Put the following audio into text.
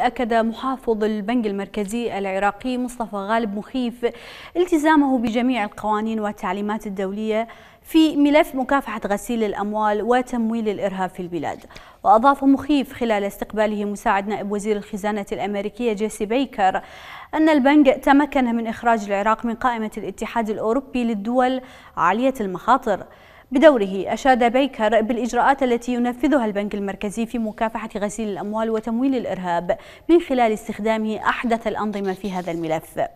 أكد محافظ البنك المركزي العراقي مصطفى غالب مخيف التزامه بجميع القوانين والتعليمات الدولية في ملف مكافحة غسيل الأموال وتمويل الإرهاب في البلاد وأضاف مخيف خلال استقباله مساعد نائب وزير الخزانة الأمريكية جيسي بيكر أن البنك تمكن من إخراج العراق من قائمة الاتحاد الأوروبي للدول عالية المخاطر بدوره أشاد بيكر بالإجراءات التي ينفذها البنك المركزي في مكافحة غسيل الأموال وتمويل الإرهاب من خلال استخدام أحدث الأنظمة في هذا الملف